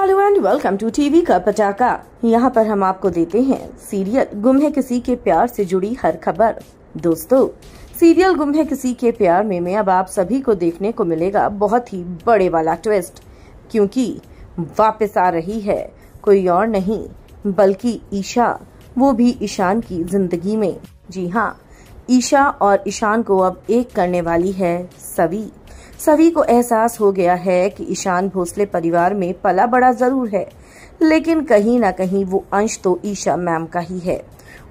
hello and welcome to TV का पटाखा यहाँ पर हम आपको देते हैं सीरियल गुम है किसी के प्यार से जुड़ी हर खबर दोस्तों सीरियल गुम है किसी के प्यार में में अब आप सभी को देखने को मिलेगा बहुत ही बड़े वाला ट्विस्ट क्योंकि वापस आ रही है कोई और नहीं बल्कि ईशा वो भी ईशान की जिंदगी में जी हाँ ईशा और ईशान को अब एक करने वाली है सवी सभी को एहसास हो गया है कि ईशान भोसले परिवार में पला बड़ा जरूर है लेकिन कहीं ना कहीं वो अंश तो ईशा मैम का ही है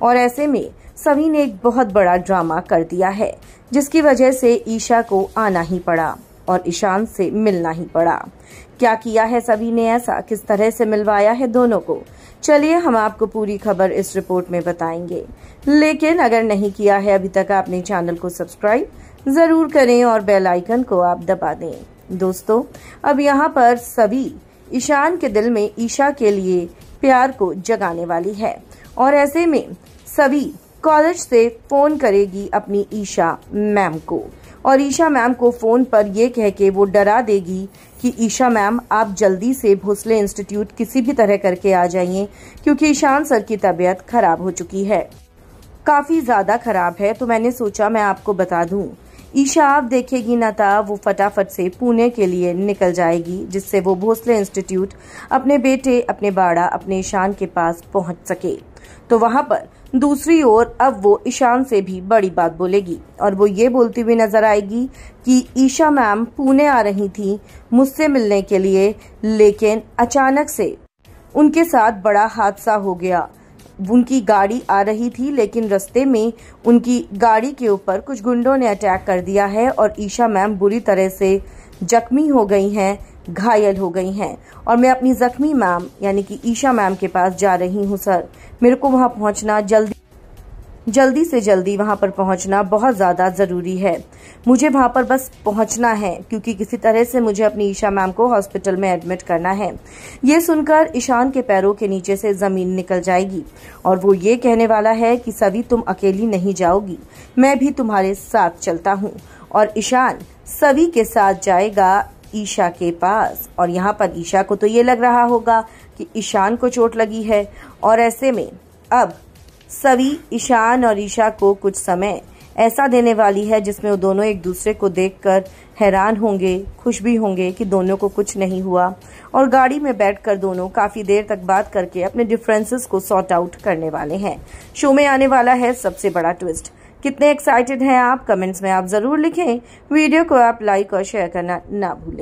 और ऐसे में सभी ने एक बहुत बड़ा ड्रामा कर दिया है जिसकी वजह से ईशा को आना ही पड़ा और ईशान से मिलना ही पड़ा क्या किया है सभी ने ऐसा किस तरह से मिलवाया है दोनों को चलिए हम आपको पूरी खबर इस रिपोर्ट में बताएंगे लेकिन अगर नहीं किया है अभी तक आपने चैनल को सब्सक्राइब ज़रूर करें और बेल आइकन को आप दबा दें दोस्तों अब यहाँ पर सभी ईशान के दिल में ईशा के लिए प्यार को जगाने वाली है और ऐसे में सभी कॉलेज से फोन करेगी अपनी ईशा मैम को और ईशा मैम को फोन पर ये कह के वो डरा देगी कि ईशा मैम आप जल्दी से भोसले इंस्टीट्यूट किसी भी तरह करके आ जाइए क्योंकि ईशान सर की तबीयत खराब हो चुकी है काफी ज्यादा खराब है तो मैंने सोचा मैं आपको बता दूं ईशा आप देखेगी ना था वो फटाफट से पुणे के लिए निकल जाएगी जिससे वो भोसले इंस्टीट्यूट अपने बेटे अपने बाड़ा अपने ईशान के पास पहुंच सके तो वहां पर दूसरी ओर अब वो ईशान से भी बड़ी बात बोलेगी और वो ये बोलती हुई नजर आएगी कि ईशा मैम पुणे आ रही थी मुझसे मिलने के लिए लेकिन अचानक से उनके साथ बड़ा हादसा हो गया उनकी गाड़ी आ रही थी लेकिन रस्ते में उनकी गाड़ी के ऊपर कुछ गुंडों ने अटैक कर दिया है और ईशा मैम बुरी तरह से जख्मी हो गई हैं घायल हो गई हैं और मैं अपनी जख्मी मैम यानी कि ईशा मैम के पास जा रही हूँ सर मेरे को वहाँ पहुँचना जल्दी जल्दी से जल्दी वहां पर पहुंचना बहुत ज़्यादा ज़रूरी है मुझे वहां पर बस पहुंचना है क्योंकि किसी तरह से मुझे अपनी ईशा मैम को हॉस्पिटल में एडमिट करना है ये सुनकर ईशान के पैरों के नीचे से ज़मीन निकल जाएगी और वो ये कहने वाला है कि सभी तुम अकेली नहीं जाओगी मैं भी तुम्हारे साथ चलता हूँ और ईशान सभी के साथ जाएगा ईशा के पास और यहाँ पर ईशा को तो ये लग रहा होगा कि ईशान को चोट लगी है और ऐसे में अब सवी ईशान और ईशा को कुछ समय ऐसा देने वाली है जिसमें वो दोनों एक दूसरे को देखकर हैरान होंगे खुश भी होंगे कि दोनों को कुछ नहीं हुआ और गाड़ी में बैठकर दोनों काफ़ी देर तक बात करके अपने डिफरेंसेस को सॉर्ट आउट करने वाले हैं शो में आने वाला है सबसे बड़ा ट्विस्ट कितने एक्साइटेड हैं आप कमेंट्स में आप ज़रूर लिखें वीडियो को आप लाइक और शेयर करना ना भूलें